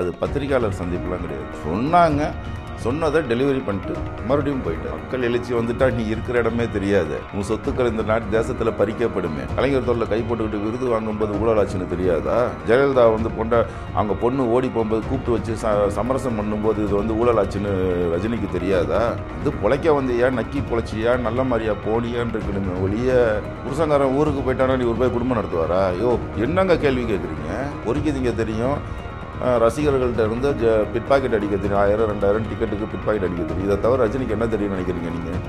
அது பத்திரிகையாளர் சந்திப்புலாம் கிடையாது சொன்னாங்க சொன்னதை டெலிவரி பண்ணிட்டு மறுபடியும் போயிட்டு மக்கள் எழுச்சி வந்துட்டா நீ இருக்கிற இடமே தெரியாது உன் சொத்துக்கள் இந்த நாட்டு தேசத்தில் பறிக்கப்படுமே கலைஞர் தொல்ல கை போட்டுக்கிட்டு விருது வாங்கும்போது ஊழலாச்சுன்னு தெரியாதா ஜெயலலிதா வந்து பொண்ட அவங்க பொண்ணு ஓடி போகும்போது கூப்பிட்டு வச்சு சமரசம் பண்ணும்போது இது வந்து ஊழலாச்சுன்னு ரஜினிக்கு தெரியாதா இது பொழைக்க வந்தியா நக்கி பொழைச்சியா நல்ல மாதிரியா போனியான்னு இருக்கணுமே ஒளிய புருஷங்காரன் ஊருக்கு போயிட்டானா நீ ஒரு போய் குடும்பம் நடத்துவாரா ஐயோ என்னங்க கேள்வி கேட்குறீங்க பொறிக்குதுங்க தெரியும் ரசிகர்கள்ட்ட இருந்து ஜ பிட் பாக்கெட் அடிக்க தெரியும் ஆயிரம் ரெண்டாயிரம் டிக்கெட்டுக்கு பிட் பாக்கெட் அடிக்க தெரியும் இதை தவிர ரஜினிக்கு என்ன தெரியும் நினைக்கிறீங்க நீங்கள்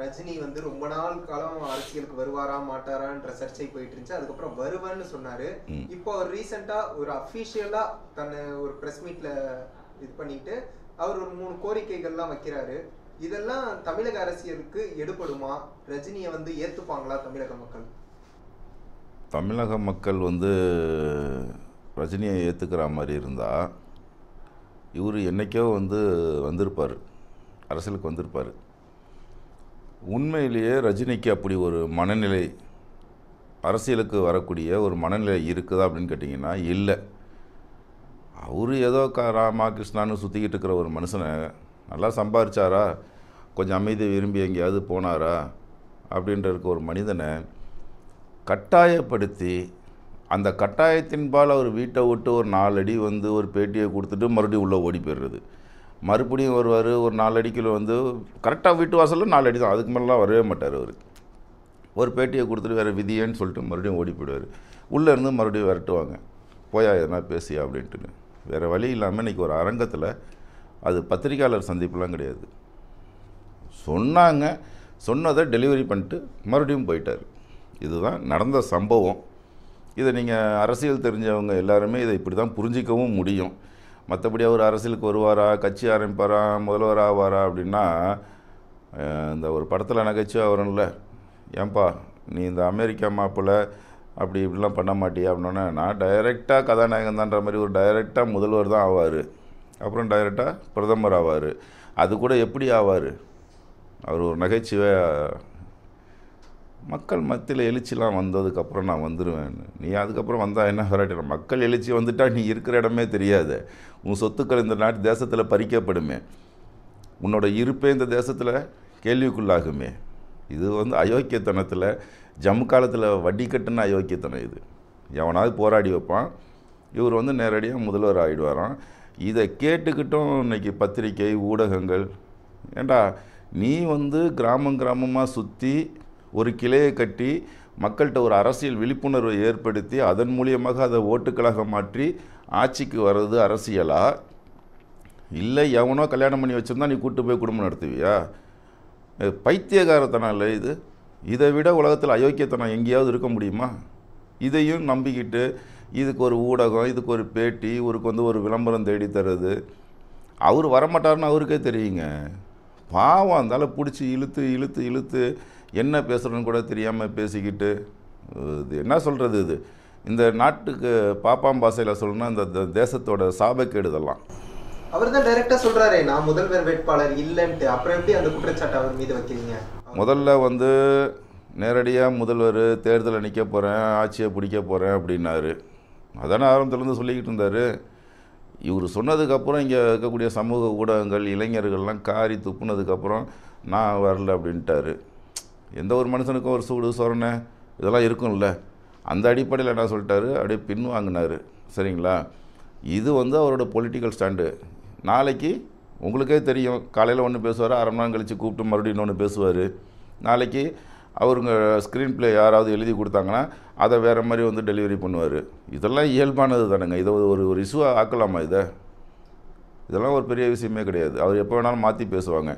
ரஜினி வந்து ரொம்ப நாள் காலம் அரசியலுக்கு வருவாரா மாட்டாரான்ற சர்ச்சை போயிட்டு இருந்துச்சு அதுக்கப்புறம் வருவேன்னு சொன்னாரு இப்போ அவர் ரீசெண்டா ஒரு அஃபிஷியலா தன்னை ஒரு பிரஸ் மீட்ல இது பண்ணிட்டு அவர் ஒரு மூணு கோரிக்கைகள்லாம் வைக்கிறாரு இதெல்லாம் தமிழக அரசியலுக்கு எடுபடுமா ரஜினியை வந்து ஏத்துப்பாங்களா தமிழக மக்கள் தமிழக மக்கள் வந்து ரஜினியை ஏற்றுக்கிற மாதிரி இருந்தால் இவர் என்றைக்கோ வந்து வந்திருப்பார் அரசியலுக்கு வந்திருப்பார் உண்மையிலேயே ரஜினிக்கு அப்படி ஒரு மனநிலை அரசியலுக்கு வரக்கூடிய ஒரு மனநிலை இருக்குதா அப்படின்னு கேட்டிங்கன்னா இல்லை அவர் ஏதோ க ராமகிருஷ்ணான்னு சுற்றிக்கிட்டு இருக்கிற ஒரு மனுஷனை நல்லா சம்பாரிச்சாரா கொஞ்சம் அமைதி விரும்பி எங்கேயாவது போனாரா அப்படின்ற ஒரு மனிதனை கட்டாயப்படுத்தி அந்த கட்டாயத்தின்பால் அவர் வீட்டை விட்டு ஒரு நாலடி வந்து ஒரு பேட்டியை கொடுத்துட்டு மறுபடியும் உள்ளே ஓடி போயிடுறது மறுபடியும் வருவார் ஒரு நாலு வந்து கரெக்டாக வீட்டு வாசலில் நாலு அடி தான் அதுக்கு மேலாம் வரவே மாட்டார் அவர் ஒரு பேட்டியை கொடுத்துட்டு வேறு விதியேன்னு சொல்லிட்டு மறுபடியும் ஓடி போயிடுவார் உள்ளேருந்து மறுபடியும் விரட்டுவாங்க போயா எதனா பேசியா அப்படின்ட்டுன்னு வேறு வழி இல்லாமல் இன்றைக்கி ஒரு அரங்கத்தில் அது பத்திரிக்கையாளர் சந்திப்புலாம் கிடையாது சொன்னாங்க சொன்னதை டெலிவரி பண்ணிட்டு மறுபடியும் போயிட்டார் இதுதான் நடந்த சம்பவம் இதை நீங்கள் அரசியல் தெரிஞ்சவங்க எல்லாருமே இதை இப்படி தான் புரிஞ்சிக்கவும் முடியும் மற்றபடி அவர் அரசியலுக்கு வருவாரா கட்சி ஆரம்பிப்பாரா முதல்வர் ஆவாரா அப்படின்னா இந்த ஒரு படத்தில் நகைச்சுவை வரும்ல ஏன்பா நீ இந்த அமெரிக்கா மாப்பிள்ளை அப்படி இப்படிலாம் பண்ண மாட்டியா அப்படின்னா நான் டைரெக்டாக கதாநாயகந்தான்ற மாதிரி ஒரு டைரெக்டாக முதல்வர் தான் ஆவார் அப்புறம் டைரெக்டாக பிரதமர் ஆவார் அது கூட எப்படி ஆவார் அவர் ஒரு நகைச்சுவை மக்கள் மத்தியில் எழுச்சிலாம் வந்ததுக்கப்புறம் நான் வந்துடுவேன் நீ அதுக்கப்புறம் வந்தால் என்ன விராட்டிடும் மக்கள் எழுச்சி வந்துட்டால் நீ இருக்கிற இடமே தெரியாது உன் சொத்துக்கள் இந்த நாட்டு தேசத்தில் பறிக்கப்படுமே உன்னோட இருப்பே இந்த தேசத்தில் கேள்விக்குள்ளாகுமே இது வந்து அயோக்கியத்தனத்தில் ஜம்மு காலத்தில் வட்டி கட்டுன அயோக்கியத்தனம் இது எவனாவது போராடி வைப்பான் இவர் வந்து நேரடியாக முதல்வர் ஆகிடுவாராம் இதை கேட்டுக்கிட்டும் இன்றைக்கி பத்திரிக்கை ஊடகங்கள் ஏண்டா நீ வந்து கிராமம் கிராமமாக சுற்றி ஒரு கிளையை கட்டி மக்கள்கிட்ட ஒரு அரசியல் விழிப்புணர்வை ஏற்படுத்தி அதன் மூலியமாக அதை ஓட்டுக்களாக மாற்றி ஆட்சிக்கு வர்றது அரசியலா இல்லை எவனோ கல்யாணம் பண்ணி வச்சுருந்தா நீ கூட்டு போய் குடும்பம் நடத்துவியா பைத்தியகாரத்தனம் இல்லை இது இதை விட உலகத்தில் அயோக்கியத்தனம் எங்கேயாவது இருக்க முடியுமா இதையும் நம்பிக்கிட்டு இதுக்கு ஒரு ஊடகம் இதுக்கு ஒரு பேட்டி இவருக்கு வந்து ஒரு விளம்பரம் தேடித்தரது அவர் வரமாட்டார்னு அவருக்கே தெரியுங்க பாவம் அந்தால் பிடிச்சி இழுத்து இழுத்து இழுத்து என்ன பேசுகிறோன்னு கூட தெரியாமல் பேசிக்கிட்டு இது என்ன சொல்கிறது இது இந்த நாட்டுக்கு பாப்பாம் பாசையில் சொல்லணும்னா இந்த தேசத்தோட சாபக்கேடுதெல்லாம் அவர் தான் டைரெக்டாக சொல்கிறாரு நான் முதல்வர் வேட்பாளர் இல்லைன்ட்டு அப்புறம் எப்படி அந்த குற்றச்சாட்டை அவர் மீது வைக்கிறீங்க முதல்ல வந்து நேரடியாக முதல்வர் தேர்தலில் நிற்க போகிறேன் ஆட்சியை பிடிக்க போகிறேன் அப்படின்னாரு அதான ஆரம்பத்துலேருந்து சொல்லிக்கிட்டு இருந்தார் இவர் சொன்னதுக்கப்புறம் இங்கே இருக்கக்கூடிய சமூக ஊடகங்கள் இளைஞர்கள்லாம் காரி துப்புனதுக்கப்புறம் நான் வரல அப்படின்ட்டாரு எந்த ஒரு மனுஷனுக்கும் ஒரு சூடு சொரணை இதெல்லாம் இருக்கும்ல அந்த அடிப்படையில் என்ன சொல்லிட்டாரு அப்படியே பின் வாங்கினார் சரிங்களா இது வந்து அவரோட பொலிட்டிக்கல் ஸ்டாண்டு நாளைக்கு உங்களுக்கே தெரியும் காலையில் ஒன்று பேசுவார் அரை மணி கழித்து கூப்பிட்டு மறுபடியும் இன்னொன்று பேசுவார் நாளைக்கு அவருங்க ஸ்க்ரீன் பிளே யாராவது எழுதி கொடுத்தாங்கன்னா அதை வேறு மாதிரி வந்து டெலிவரி பண்ணுவார் இதெல்லாம் இயல்பானது தானுங்க இதை ஒரு ஒரு இஷ்யூவாக ஆக்கலாமா இதை இதெல்லாம் ஒரு பெரிய விஷயமே கிடையாது அவர் எப்போ வேணாலும் மாற்றி பேசுவாங்க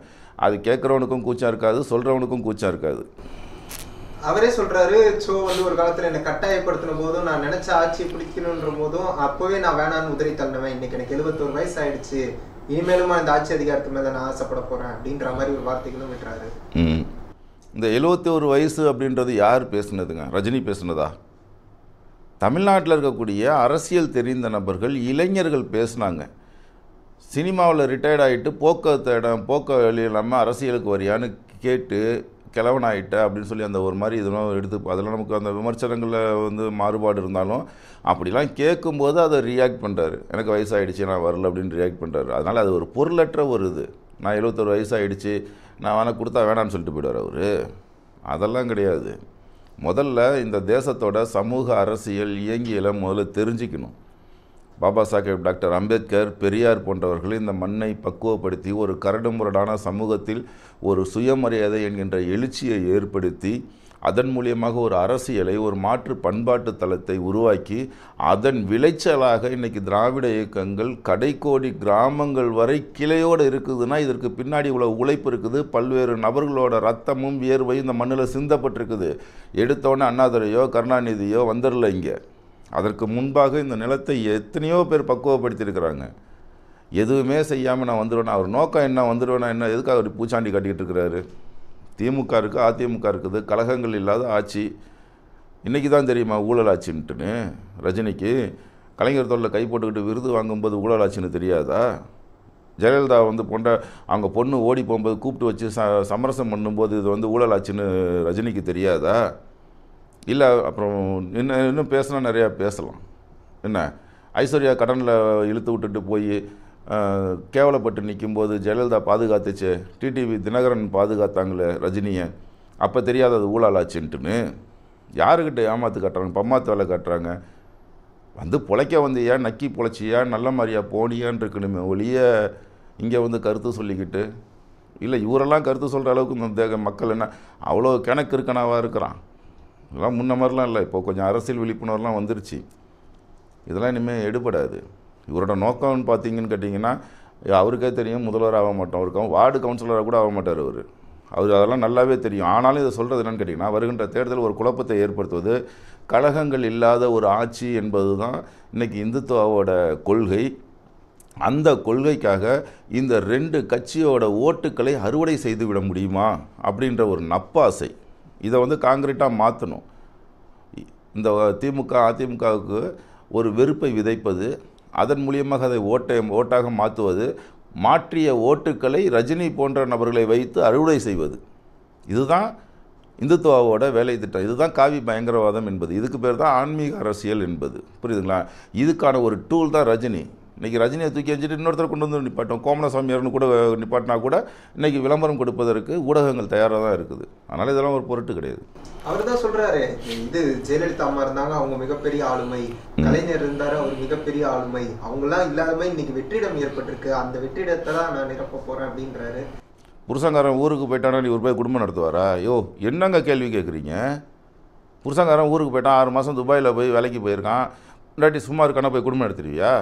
அது கேட்குறவனுக்கும் கூச்சம் இருக்காது சொல்கிறவனுக்கும் கூச்சம் இருக்காது அவரே சொல்றாரு சோ வந்து ஒரு காலத்துல என்னை கட்டாயப்படுத்தின போதும் நான் நினைச்ச ஆட்சியை பிடிக்கணுன்ற போதும் அப்பவே நான் வேணான்னு உதவி தள்ளுவேன் இன்னைக்கு எனக்கு எழுபத்தோரு வயசு ஆயிடுச்சு இனிமேலுமா இந்த ஆட்சி அதிகாரத்து மேல நான் ஆசைப்பட போறேன் அப்படின்ற மாதிரி ஒரு வார்த்தைகளும் விட்டுறாரு இந்த எழுபத்தி ஒரு வயசு அப்படின்றது யார் பேசுனதுங்க ரஜினி பேசுனதா தமிழ்நாட்டில் இருக்கக்கூடிய அரசியல் தெரிந்த நபர்கள் இளைஞர்கள் பேசுனாங்க சினிமாவில் ரிட்டையர்ட் ஆகிட்டு போக்கத்தை இடம் போக்க வழி இல்லாமல் அரசியலுக்கு வரியான்னு கேட்டு கிழவன் அப்படின்னு சொல்லி அந்த ஒரு மாதிரி இதெல்லாம் எடுத்து அதெல்லாம் நமக்கு அந்த விமர்சனங்களில் வந்து மாறுபாடு இருந்தாலும் அப்படிலாம் கேட்கும்போது அதை ரியாக்ட் பண்ணுறாரு எனக்கு வயசாகிடுச்சு நான் வரல அப்படின்னு ரியாக்ட் பண்ணுறாரு அதனால் அது ஒரு பொருளற்ற ஒரு இது நான் எழுபத்தொரு வயசாகிடுச்சு நான் வேணால் கொடுத்தா வேணான்னு சொல்லிட்டு போயிடுவார் அவர் அதெல்லாம் கிடையாது முதல்ல இந்த தேசத்தோட சமூக அரசியல் இயங்கியலை முதல்ல தெரிஞ்சுக்கணும் பாபா சாஹேப் டாக்டர் அம்பேத்கர் பெரியார் போன்றவர்கள் இந்த மண்ணை பக்குவப்படுத்தி ஒரு கரடுமுரடான சமூகத்தில் ஒரு சுயமரியாதை என்கின்ற எழுச்சியை ஏற்படுத்தி அதன் மூலியமாக ஒரு அரசியலை ஒரு மாற்று பண்பாட்டு தளத்தை உருவாக்கி அதன் விளைச்சலாக இன்றைக்கி திராவிட இயக்கங்கள் கடைக்கோடி கிராமங்கள் வரை கிளையோடு இருக்குதுன்னா இதற்கு பின்னாடி இவ்வளோ உழைப்பு இருக்குது பல்வேறு நபர்களோட ரத்தமும் வியர்வையும் இந்த மண்ணில் சிந்தப்பட்டிருக்குது எடுத்தோன்னே அண்ணாதுரையோ கருணாநிதியோ வந்துடல இங்கே அதற்கு முன்பாக இந்த நிலத்தை எத்தனையோ பேர் பக்குவப்படுத்தியிருக்கிறாங்க எதுவுமே செய்யாமல் நான் வந்துடுவேன் அவர் நோக்கம் என்ன வந்துடுவேன்னா என்ன எதுக்காக அவர் பூச்சாண்டி கட்டிக்கிட்டு இருக்கிறாரு திமுக இருக்குது அதிமுக இருக்குது கழகங்கள் இல்லாத ஆட்சி இன்றைக்கி தான் தெரியுமா ஊழல் ஆட்சின்ட்டுன்னு ரஜினிக்கு கலைஞர் தொல்லை கை போட்டுக்கிட்டு விருது வாங்கும்போது ஊழல் ஆட்சின்னு தெரியாதா ஜெயலலிதா வந்து பொண்ட அவங்க பொண்ணு ஓடி போகும்போது கூப்பிட்டு வச்சு ச சமரசம் பண்ணும்போது இது வந்து ஊழல் ஆச்சுன்னு ரஜினிக்கு தெரியாதா இல்லை அப்புறம் இன்னும் இன்னும் பேசினா நிறையா பேசலாம் என்ன ஐஸ்வர்யா கடனில் இழுத்து விட்டுட்டு போய் கேவலப்பட்டு நிற்கும்போது ஜெயலலிதா பாதுகாத்துச்சு டிடிவி தினகரன் பாதுகாத்தாங்களே ரஜினியை அப்போ தெரியாத அது ஊழலாச்சுன்ட்டுன்னு யாருக்கிட்ட ஏமாத்து கட்டுறாங்க பம்மாத்து வேலை கட்டுறாங்க வந்து பிழைக்க வந்தியா நக்கி பிழைச்சியா நல்ல மாதிரியா போனியான்னு இருக்கணுமே ஒழிய இங்கே வந்து கருத்து சொல்லிக்கிட்டு இல்லை இவரெல்லாம் கருத்து சொல்கிற அளவுக்கு இந்த மக்கள் என்ன அவ்வளோ கிணக்கு இருக்கனாவாக இருக்கிறான் இதெல்லாம் முன்ன மாதிரிலாம் இல்லை இப்போ கொஞ்சம் அரசியல் விழிப்புணர்வுலாம் வந்துருச்சு இதெல்லாம் இனிமேல் எடுபடாது இவரோட நோக்கம்னு பார்த்தீங்கன்னு கேட்டிங்கன்னா அவருக்கே தெரியும் முதல்வர் ஆக மாட்டோம் அவருக்கு வார்டு கவுன்சிலராக கூட ஆக மாட்டார் அவர் அவர் அதெல்லாம் நல்லாவே தெரியும் ஆனாலும் இதை சொல்கிறது என்னென்னு கேட்டிங்கன்னா வருகின்ற தேர்தல் ஒரு குழப்பத்தை ஏற்படுத்துவது கழகங்கள் இல்லாத ஒரு ஆட்சி என்பது தான் இன்றைக்கி இந்துத்துவாவோட கொள்கை அந்த கொள்கைக்காக இந்த ரெண்டு கட்சியோட ஓட்டுக்களை அறுவடை செய்துவிட முடியுமா அப்படின்ற ஒரு நப்பாசை இதை வந்து காங்கிரீட்டாக மாற்றணும் இந்த திமுக அதிமுகவுக்கு ஒரு வெறுப்பை விதைப்பது அதன் மூலியமாக அதை ஓட்டை ஓட்டாக மாற்றுவது மாற்றிய ஓட்டுக்களை ரஜினி போன்ற நபர்களை வைத்து அறுவடை செய்வது இதுதான் இந்துத்துவாவோட வேலை திட்டம் இதுதான் காவி பயங்கரவாதம் என்பது இதுக்கு பேர் தான் ஆன்மீக அரசியல் என்பது புரியுதுங்களா இதுக்கான ஒரு டூல் தான் ரஜினி இன்றைக்கி ரஜினியை தூக்கி வச்சுட்டு இன்னொருத்தர் கொண்டு வந்து நிப்பாட்டோம் கோமணசாமியார்னு கூட நிப்பாட்டினா கூட இன்றைக்கி விளம்பரம் கொடுப்பதற்கு ஊடகங்கள் தயாராக தான் இருக்குது அதனால் இதெல்லாம் ஒரு பொருட்டு கிடையாது அவர் தான் சொல்கிறாரு இது ஜெயலலிதா அம்மா இருந்தாங்க அவங்க மிகப்பெரிய ஆளுமை கலைஞர் இருந்தார் அவர் மிகப்பெரிய ஆளுமை அவங்களாம் இல்லாதமே இன்றைக்கி வெற்றிடம் ஏற்பட்டிருக்கு அந்த வெற்றிடத்தை தான் நான் நிரப்ப போகிறேன் அப்படின்றாரு புருஷங்காரன் ஊருக்கு போயிட்டானா நீ ஒரு போய் குடும்பம் நடத்துவாரா ஐயோ என்னங்க கேள்வி கேட்குறீங்க புருஷங்காரன் ஊருக்கு போயிட்டான் ஆறு மாதம் துபாயில் போய் வேலைக்கு போயிருக்கான் இல்லாட்டி சும்மா இருக்கானா போய் குடும்பம் நடத்துருவியா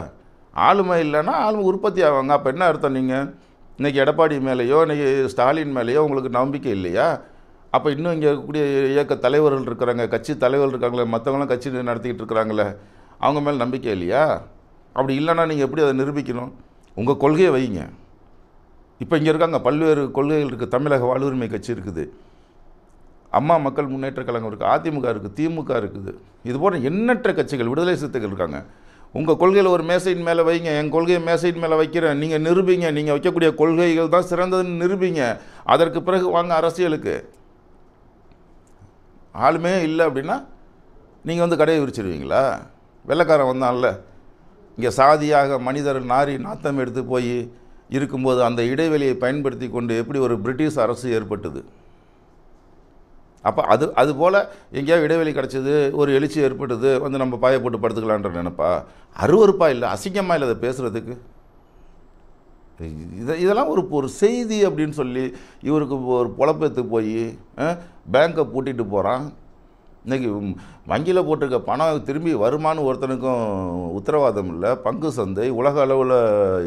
ஆளுமை இல்லைன்னா ஆளுமை உற்பத்தி ஆவாங்க அப்போ என்ன அர்த்தம் நீங்கள் இன்றைக்கி எடப்பாடி மேலேயோ இன்றைக்கி ஸ்டாலின் மேலேயோ உங்களுக்கு நம்பிக்கை இல்லையா அப்போ இன்னும் இங்கே இருக்கக்கூடிய இயக்க தலைவர்கள் இருக்கிறாங்க கட்சி தலைவர்கள் இருக்காங்களே மற்றவங்களாம் கட்சி நடத்திக்கிட்டு இருக்கிறாங்களே அவங்க மேலே நம்பிக்கை இல்லையா அப்படி இல்லைன்னா நீங்கள் எப்படி அதை நிரூபிக்கணும் உங்கள் கொள்கையை வைங்க இப்போ இங்கே இருக்காங்க பல்வேறு கொள்கைகள் இருக்குது தமிழக வாழ்வுரிமை கட்சி இருக்குது அம்மா மக்கள் முன்னேற்ற கழகம் இருக்குது அதிமுக இருக்குது திமுக இருக்குது இது போன்ற எண்ணற்ற கட்சிகள் விடுதலை சிறுத்தைகள் இருக்காங்க உங்கள் கொள்கையில் ஒரு மேசையின் மேலே வைங்க என் கொள்கையை மேசையின் மேலே வைக்கிறேன் நீங்கள் நிரூபிங்க நீங்கள் வைக்கக்கூடிய கொள்கைகள் தான் சிறந்ததுன்னு நிரூபிங்க அதற்கு பிறகு வாங்க அரசியலுக்கு ஆளுமே இல்லை அப்படின்னா நீங்கள் வந்து கடையை விரிச்சிடுவீங்களா வெள்ளக்காரன் வந்தான்ல இங்கே சாதியாக மனிதர் நாரி நாத்தம் எடுத்து போய் இருக்கும்போது அந்த இடைவெளியை பயன்படுத்தி கொண்டு எப்படி ஒரு பிரிட்டிஷ் அரசு ஏற்பட்டது அப்போ அது அது போல் எங்கேயாவது இடைவெளி கிடச்சிது ஒரு எழுச்சி ஏற்பட்டது வந்து நம்ம பாயை போட்டு படுத்துக்கலான்ற நினப்பா அருவறுப்பா இல்லை அசிங்கமாக இல்லை அதை பேசுகிறதுக்கு இதை இதெல்லாம் ஒரு ஒரு செய்தி அப்படின்னு சொல்லி இவருக்கு ஒரு பொழப்பெத்து போய் பேங்க்கை பூட்டிகிட்டு போகிறான் இன்றைக்கி வங்கியில் போட்டிருக்க பணம் திரும்பி வருமானு ஒருத்தனுக்கும் உத்தரவாதம் இல்லை பங்கு சந்தை உலக அளவில்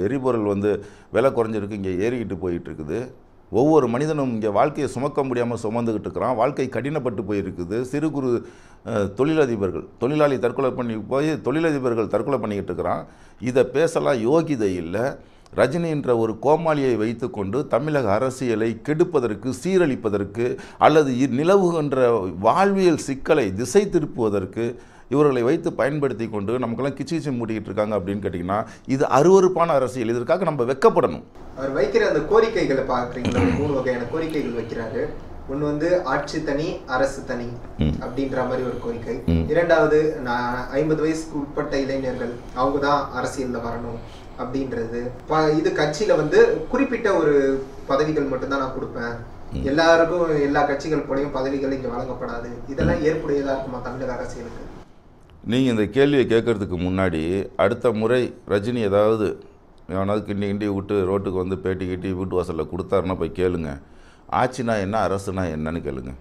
எரிபொருள் வந்து விலை குறைஞ்சிருக்கு இங்கே ஏறிக்கிட்டு போயிட்டுருக்குது ஒவ்வொரு மனிதனும் இங்கே வாழ்க்கையை சுமக்க முடியாமல் சுமந்துக்கிட்டு இருக்கிறான் வாழ்க்கை கடினப்பட்டு போயிருக்குது சிறு குறு தொழிலதிபர்கள் தொழிலாளி தற்கொலை பண்ணி போய் தொழிலதிபர்கள் தற்கொலை பண்ணிக்கிட்டு இருக்கிறான் இதை பேசலாம் யோகிதை இல்லை ரஜினி என்ற ஒரு கோமாளியை வைத்துக்கொண்டு தமிழக அரசியலை கெடுப்பதற்கு சீரழிப்பதற்கு அல்லது நிலவுகின்ற வாழ்வியல் சிக்கலை திசை திருப்புவதற்கு இவர்களை வைத்து பயன்படுத்தி கொண்டு நமக்கெல்லாம் கிச்சி கிச்சி மூட்டிகிட்டு இருக்காங்க அப்படின்னு கேட்டிங்கன்னா இது அருவறுப்பான அரசியல் இதற்காக நம்ம வெக்கப்படணும் அவர் வைக்கிற அந்த கோரிக்கைகளை பார்க்குறீங்களா மூணு வகையான கோரிக்கைகள் வைக்கிறாரு ஒன்று வந்து ஆட்சி தனி அரசு தனி அப்படின்ற மாதிரி ஒரு கோரிக்கை இரண்டாவது நான் ஐம்பது வயசுக்கு உட்பட்ட இளைஞர்கள் அவங்க தான் அரசியலில் வரணும் அப்படின்றது இது கட்சியில் வந்து குறிப்பிட்ட ஒரு பதவிகள் மட்டும்தான் நான் கொடுப்பேன் எல்லாருக்கும் எல்லா கட்சிகள் போலையும் பதவிகள் இங்கே வழங்கப்படாது இதெல்லாம் ஏற்புடையதாக இருக்குமா தமிழக அரசியலுக்கு நீங்கள் இந்த கேள்வியை கேட்குறதுக்கு முன்னாடி அடுத்த முறை ரஜினி ஏதாவது எவனாவது கிண்டி கிண்டி விட்டு ரோட்டுக்கு வந்து பேட்டி கிட்டி வீட்டு வாசலில் கொடுத்தாருன்னா போய் கேளுங்க ஆட்சினா என்ன அரசுனா என்னன்னு கேளுங்க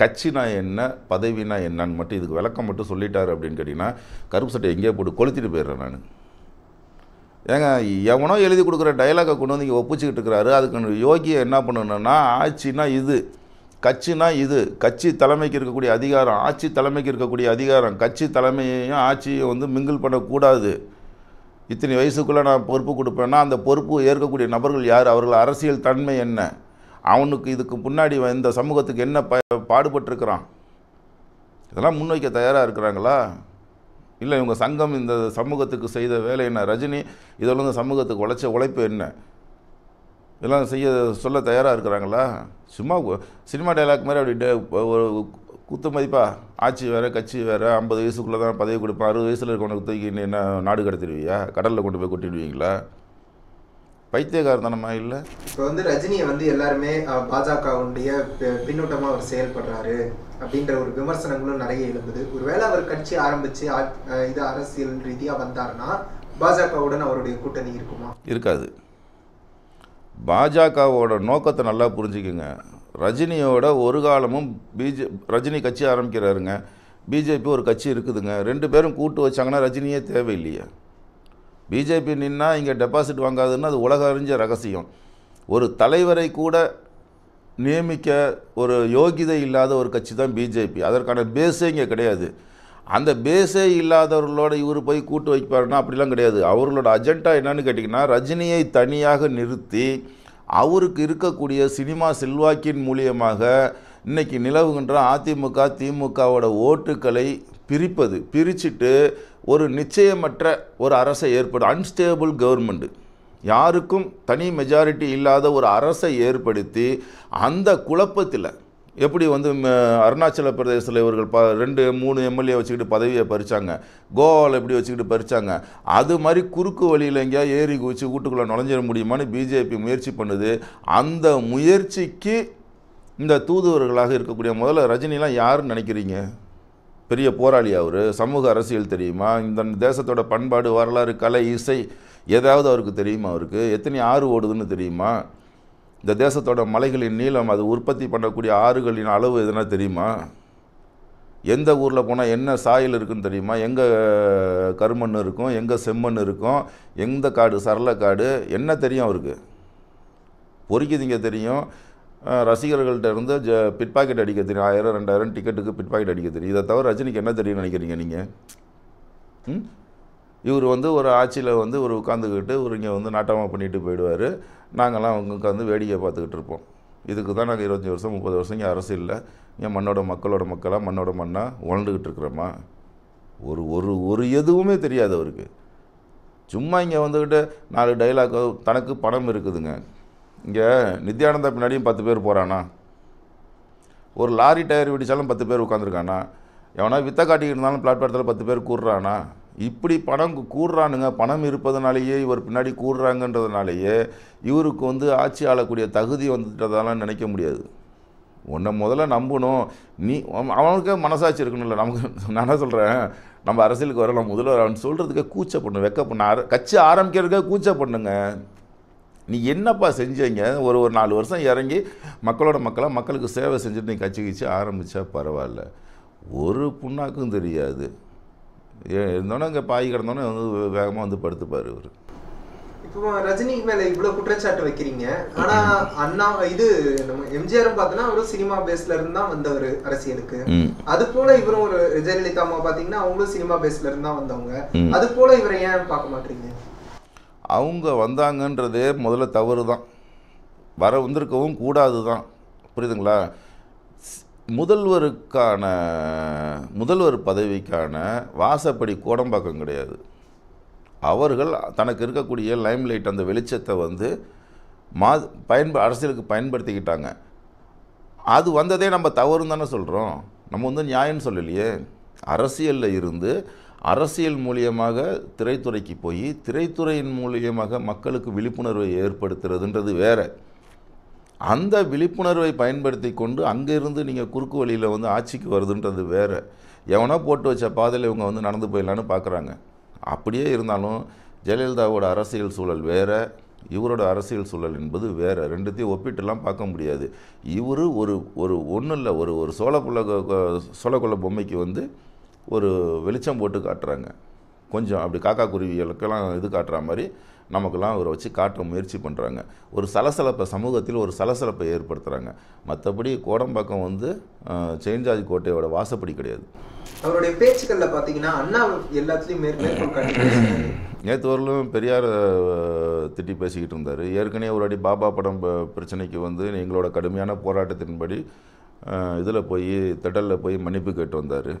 கட்சினா என்ன பதவினா என்னன்னு மட்டும் இதுக்கு விளக்கம் மட்டும் சொல்லிட்டாரு அப்படின்னு கேட்டிங்கன்னா கருப்பு சட்டை எங்கேயே போட்டு கொளுத்திட்டு போயிடுறேன் நான் ஏங்க எவனோ எழுதி கொடுக்குற டைலாகை கொண்டு வந்து இங்கே ஒப்பிச்சுக்கிட்டு இருக்கிறாரு அதுக்கு யோகியை என்ன பண்ணணும்னா ஆட்சினா இது கட்சினா இது கட்சி தலைமைக்கு இருக்கக்கூடிய அதிகாரம் ஆட்சி தலைமைக்கு இருக்கக்கூடிய அதிகாரம் கட்சி தலைமையையும் ஆட்சியை வந்து மிங்கிள் பண்ணக்கூடாது இத்தனை வயசுக்குள்ளே நான் பொறுப்பு கொடுப்பேன்னா அந்த பொறுப்பு ஏற்கக்கூடிய நபர்கள் யார் அவர்கள் அரசியல் தன்மை என்ன அவனுக்கு இதுக்கு முன்னாடி இந்த சமூகத்துக்கு என்ன ப பாடுபட்டிருக்கிறான் இதெல்லாம் முன்வைக்க தயாராக இருக்கிறாங்களா இல்லை இவங்க சங்கம் இந்த சமூகத்துக்கு செய்த வேலை என்ன ரஜினி இதில் இந்த சமூகத்துக்கு உழைச்ச உழைப்பு என்ன இதெல்லாம் செய்ய சொல்ல தயாராக இருக்கிறாங்களா சும்மா சினிமா டைலாக் மாதிரி அப்படி ஒரு குத்து மதிப்பாக ஆட்சி வேறு கட்சி வேறு ஐம்பது வயசுக்குள்ளே தான் பதவி கொடுப்பேன் அறுபது வயசில் இருக்கவனுக்கு தூக்கி என்ன நாடு கடத்திடுவியா கடலில் கொண்டு போய் கொட்டிடுவீங்களா பைத்தியகாரதனமா இல்லை இப்போ வந்து ரஜினியை வந்து எல்லாருமே பாஜகவுடைய பின்னூட்டமாக அவர் செயல்படுறாரு அப்படின்ற ஒரு விமர்சனங்களும் நிறைய எழுந்தது ஒருவேளை அவர் கட்சி ஆரம்பித்து இது அரசியல் ரீதியாக வந்தாருன்னா பாஜகவுடன் அவருடைய கூட்டணி இருக்குமா இருக்காது பாஜகவோட நோக்கத்தை நல்லா புரிஞ்சுக்குங்க ரஜினியோட ஒரு காலமும் பிஜே ரஜினி கட்சி ஆரம்பிக்கிறாருங்க பிஜேபி ஒரு கட்சி இருக்குதுங்க ரெண்டு பேரும் கூட்டு வச்சாங்கன்னா ரஜினியே தேவையில்லையே பிஜேபி நின்னால் இங்கே டெபாசிட் வாங்காதுன்னு அது உலக அறிஞ்ச ரகசியம் ஒரு தலைவரை கூட நியமிக்க ஒரு யோகிதை இல்லாத ஒரு கட்சி தான் பிஜேபி அதற்கான பேஸே இங்கே கிடையாது அந்த பேஸே இல்லாதவர்களோட இவர் போய் கூட்டு வைப்பாருன்னா அப்படிலாம் கிடையாது அவர்களோட அஜெண்டா என்னன்னு கேட்டிங்கன்னா ரஜினியை தனியாக நிறுத்தி அவருக்கு இருக்கக்கூடிய சினிமா செல்வாக்கின் மூலியமாக இன்றைக்கி நிலவுகின்ற அதிமுக திமுகவோட ஓட்டுக்களை பிரிப்பது பிரிச்சுட்டு ஒரு நிச்சயமற்ற ஒரு அரசை ஏற்படும் அன்ஸ்டேபிள் கவர்மெண்ட்டு யாருக்கும் தனி மெஜாரிட்டி இல்லாத ஒரு அரசை ஏற்படுத்தி அந்த குழப்பத்தில் எப்படி வந்து அருணாச்சல பிரதேசத்தில் இவர்கள் ப ரெண்டு மூணு எம்எல்ஏ வச்சுக்கிட்டு பதவியை பறித்தாங்க கோவாவில் எப்படி வச்சுக்கிட்டு பறித்தாங்க அது மாதிரி குறுக்கு வழியில் எங்கேயா ஏறி குச்சி வீட்டுக்குள்ளே நுழைஞ்சிட முடியுமான்னு பிஜேபி முயற்சி பண்ணுது அந்த முயற்சிக்கு இந்த தூதுவர்களாக இருக்கக்கூடிய முதல்ல ரஜினிலாம் யாருன்னு நினைக்கிறீங்க பெரிய போராளி அவர் சமூக அரசியல் தெரியுமா இந்த தேசத்தோட பண்பாடு வரலாறு கலை இசை ஏதாவது அவருக்கு தெரியுமா அவருக்கு எத்தனை ஆறு ஓடுதுன்னு தெரியுமா இந்த தேசத்தோட மலைகளின் நீளம் அது உற்பத்தி பண்ணக்கூடிய ஆறுகளின் அளவு எதுனா தெரியுமா எந்த ஊரில் போனால் என்ன சாயல் இருக்குன்னு தெரியுமா எங்கே கருமண் இருக்கும் எங்கே செம்மண் இருக்கும் எந்த காடு சரள காடு என்ன தெரியும் அவருக்கு பொறிக்கிதுங்க தெரியும் ரசிகர்கள்ட்ட இருந்து ஜ பிட்பாக்கெட் அடிக்க தெரியும் ஆயிரம் ரெண்டாயிரம் டிக்கெட்டுக்கு பிட்பாக்கெட் அடிக்க தெரியும் இதை தவிர ரஜினிக்கு என்ன தெரியும்னு நினைக்கிறீங்க நீங்கள் ம் இவர் வந்து ஒரு ஆட்சியில் வந்து ஒரு உட்காந்துக்கிட்டு ஒரு இங்கே வந்து நாட்டமாக பண்ணிட்டு போயிடுவார் நாங்கள்லாம் அவங்க உட்காந்து வேடிக்கை பார்த்துக்கிட்டு இருப்போம் இதுக்கு தான் நாங்கள் இருபத்தஞ்சி வருஷம் முப்பது வருஷம் இங்கே இல்லை இங்கே மண்ணோட மக்களோட மக்களாக மண்ணோட மண்ணாக உழண்டுக்கிட்டு இருக்கிறோமா ஒரு ஒரு ஒரு எதுவுமே தெரியாது அவருக்கு சும்மா இங்கே வந்துக்கிட்டு நாலு டைலாக் தனக்கு பணம் இருக்குதுங்க இங்கே நித்யானந்தா பின்னாடியும் பத்து பேர் போகிறானா ஒரு லாரி டயர் விடிச்சாலும் பத்து பேர் உட்காந்துருக்கானா எவனா வித்த காட்டிக்கிட்டு இருந்தாலும் பிளாட்ஃபாரத்தில் பத்து பேர் கூடுறானா இப்படி பணம் கூடுறானுங்க பணம் இருப்பதனாலேயே இவர் பின்னாடி கூடுறாங்கன்றதுனாலேயே இவருக்கு வந்து ஆட்சி ஆளக்கூடிய தகுதி வந்துட்டதாலாம் நினைக்க முடியாது உன்னை முதல்ல நம்பணும் நீ அவனுக்கு மனசாட்சி இருக்கணும்ல நமக்கு நான் என்ன சொல்கிறேன் நம்ம அரசியலுக்கு வரலாம் முதல்வர் அவன் சொல்கிறதுக்கே கூச்ச பண்ணு வெக்க பண்ண கட்சி ஆரம்பிக்கிறதுக்கே கூச்ச பண்ணுங்க நீ என்னப்பா செஞ்சீங்க ஒரு ஒரு நாலு வருஷம் இறங்கி மக்களோட மக்களாக மக்களுக்கு சேவை செஞ்சுட்டு நீ கட்சி கட்சி ஆரம்பித்தா பரவாயில்ல ஒரு புண்ணாக்கும் தெரியாது இருந்தோன்னே இங்கே பாய் கிடந்தோன்னே வந்து வேகமாக வந்து படுத்துப்பார் இவர் இப்போ ரஜினி மேலே இவ்வளவு குற்றச்சாட்டு வைக்கிறீங்க ஆனா அண்ணா இது நம்ம எம்ஜிஆரும் பார்த்தோன்னா அவரும் சினிமா பேஸ்ல இருந்து தான் வந்தவர் அரசியலுக்கு அது போல இவரும் ஒரு ஜெயலலிதா அம்மா பாத்தீங்கன்னா அவங்களும் சினிமா பேஸ்ல இருந்து தான் வந்தவங்க அது போல இவரை ஏன் பார்க்க மாட்டீங்க அவங்க வந்தாங்கன்றதே முதல்ல தவறு தான் வர வந்திருக்கவும் கூடாது தான் புரியுதுங்களா முதல்வருக்கான முதல்வர் பதவிக்கான வாசப்படி கோடம்பாக்கம் கிடையாது அவர்கள் தனக்கு இருக்கக்கூடிய லைம்லைட் அந்த வெளிச்சத்தை வந்து மா பயன்ப அரசியலுக்கு பயன்படுத்திக்கிட்டாங்க அது வந்ததே நம்ம தவறுன்னு தானே சொல்கிறோம் நம்ம வந்து நியாயம்னு சொல்லலையே அரசியலில் இருந்து அரசியல் மூலியமாக திரைத்துறைக்கு போய் திரைத்துறையின் மூலியமாக மக்களுக்கு விழிப்புணர்வை ஏற்படுத்துறதுன்றது வேறு அந்த விழிப்புணர்வை பயன்படுத்தி கொண்டு அங்கேருந்து நீங்கள் குறுக்கு வழியில் வந்து ஆட்சிக்கு வருதுன்றது வேறு எவனோ போட்டு வச்ச பாதையில் இவங்க வந்து நடந்து போயிடலான்னு பார்க்குறாங்க அப்படியே இருந்தாலும் ஜெயலலிதாவோட அரசியல் சூழல் வேறு இவரோட அரசியல் சூழல் என்பது வேறு ரெண்டுத்தையும் ஒப்பிட்டுலாம் பார்க்க முடியாது இவர் ஒரு ஒரு ஒன்றும் இல்லை ஒரு ஒரு சோழப்புள்ள சோழகுல பொம்மைக்கு வந்து ஒரு வெளிச்சம் போட்டு காட்டுறாங்க கொஞ்சம் அப்படி காக்கா குருவிகளுக்கெல்லாம் இது காட்டுற மாதிரி நமக்கெல்லாம் அவரை வச்சு காட்டுற முயற்சி பண்ணுறாங்க ஒரு சலசலப்பை சமூகத்தில் ஒரு சலசலப்பை ஏற்படுத்துகிறாங்க மற்றபடி கோடம்பாக்கம் வந்து செயின்ஜாஜ் கோட்டையோட வாசப்படி கிடையாது அவருடைய பேச்சுக்களில் பார்த்தீங்கன்னா அண்ணா எல்லாத்துலேயும் நேற்று வரலும் பெரியார் திட்டி பேசிக்கிட்டு இருந்தார் ஏற்கனவே ஒரு அடி பாபா படம் பிரச்சனைக்கு வந்து எங்களோட கடுமையான போராட்டத்தின்படி இதில் போய் திடலில் போய் மன்னிப்பு கேட்டு வந்தார்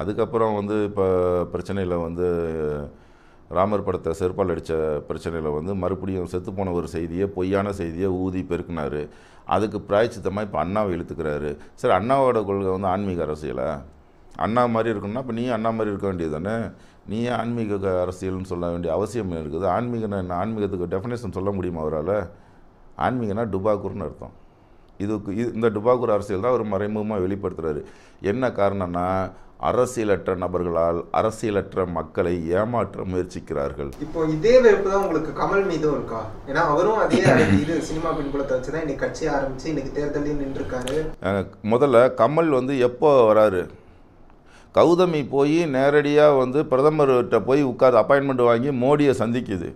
அதுக்கப்புறம் வந்து இப்போ பிரச்சனையில் வந்து ராமர் படத்தை செருப்பால் அடித்த பிரச்சனையில் வந்து மறுபடியும் செத்துப்போன ஒரு செய்தியை பொய்யான செய்தியை ஊதி பெருக்கினார் அதுக்கு பிராய்ச்சித்தமாக இப்போ அண்ணாவை இழுத்துக்கிறாரு சரி அண்ணாவோட கொள்கை வந்து ஆன்மீக அரசியலை அண்ணா மாதிரி இருக்கணும்னா இப்போ நீ அண்ணா மாதிரி இருக்க வேண்டியது தானே நீ ஆன்மீக அரசியல்னு சொல்ல வேண்டிய அவசியம் இருக்குது ஆன்மீக என்ன ஆன்மீகத்துக்கு டெஃபினேஷன் சொல்ல முடியுமா அவரால் ஆன்மீகனா டுபாக்கூர்னு அர்த்தம் இதுக்கு இந்த டுபாகூர் அரசியல் தான் அவர் மறைமுகமாக வெளிப்படுத்துறாரு என்ன காரணம்னா அரசியலற்ற நபர்களால் அரசியலற்ற மக்களை ஏமாற்ற முயற்சிக்கிறார்கள் இப்போ இதே வெறுப்பு தான் உங்களுக்கு கமல் மீதும் இருக்கா ஏன்னா அவரும் அதே இது சினிமா பின்புலத்தை வச்சுதான் இன்னைக்கு கட்சி ஆரம்பிச்சு இன்னைக்கு தேர்தலையும் நின்றுருக்காரு முதல்ல கமல் வந்து எப்போ வராரு கௌதமி போய் நேரடியாக வந்து பிரதமர்கிட்ட போய் உட்கார் அப்பாயின்மெண்ட் வாங்கி மோடியை சந்திக்குது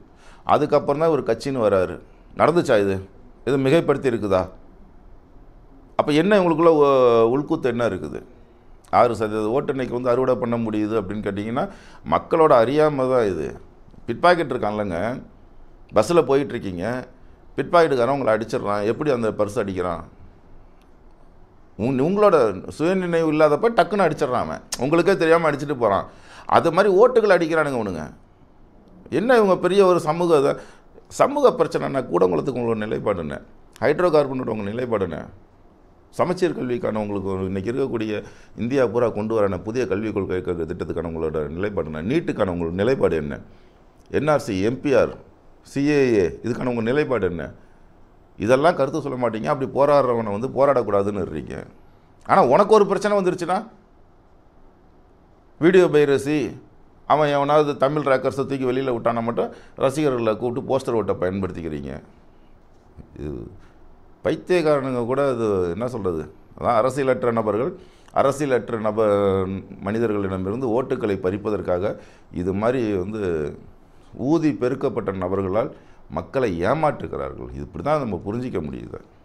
அதுக்கப்புறம் தான் ஒரு கட்சின்னு வராரு நடந்துச்சா இது இது மிகைப்படுத்தி இருக்குதா அப்போ என்ன உங்களுக்குள்ள உள்கூத்து என்ன இருக்குது ஆறு சதவீத ஓட்டுனைக்கு வந்து அறுவடை பண்ண முடியுது அப்படின்னு கேட்டிங்கன்னா மக்களோட அறியாமல் தான் இது பிட்பாக்கெட் இருக்கான்லங்க பஸ்ஸில் போயிட்டுருக்கீங்க பிட்பாக்கெட்டுக்காரன் உங்களை அடிச்சிடுறான் எப்படி அந்த பர்ஸ் அடிக்கிறான் உங் உங்களோட சுயநினைவு இல்லாதப்ப டக்குன்னு அடிச்சிட்றான் அவன் உங்களுக்கே தெரியாமல் அடிச்சுட்டு போகிறான் அது மாதிரி ஓட்டுகள் அடிக்கிறானுங்க அவனுங்க என்ன இவங்க பெரிய ஒரு சமூக சமூக பிரச்சனைனா கூடங்குளத்துக்கு உங்களோட நிலைப்பாடுன்னு ஹைட்ரோ கார்பனோட உங்கள் நிலைப்பாடுன்னு சமச்சீர் கல்விக்கான உங்களுக்கு இன்றைக்கி இருக்கக்கூடிய இந்தியா பூரா கொண்டு வரான புதிய கல்விக் கொள்கை திட்டத்துக்கான உங்களோட நிலைப்பாடு என்ன நீட்டுக்கான உங்களோட நிலைப்பாடு என்ன என்ஆர்சி எம்பிஆர் சிஏஏ இதுக்கான உங்கள் நிலைப்பாடு என்ன இதெல்லாம் கருத்து சொல்ல மாட்டீங்க அப்படி போராடுறவனை வந்து போராடக்கூடாதுன்னு இருக்கீங்க ஆனால் உனக்கு ஒரு பிரச்சனை வந்துருச்சுன்னா வீடியோ பைரசி அவன் எவனாவது தமிழ் ரேக்கர்ஸை தூக்கி வெளியில் விட்டானா மட்டும் ரசிகர்களை கூப்பிட்டு போஸ்டர் ஓட்டை பயன்படுத்திக்கிறீங்க இது பைத்தியக்காரனுங்க கூட அது என்ன சொல்கிறது அதான் அரசியலற்ற நபர்கள் அரசியலற்ற நப மனிதர்களிடமிருந்து ஓட்டுக்களை பறிப்பதற்காக இது மாதிரி வந்து ஊதி பெருக்கப்பட்ட நபர்களால் மக்களை ஏமாற்றுகிறார்கள் இப்படி தான் நம்ம புரிஞ்சிக்க முடியுது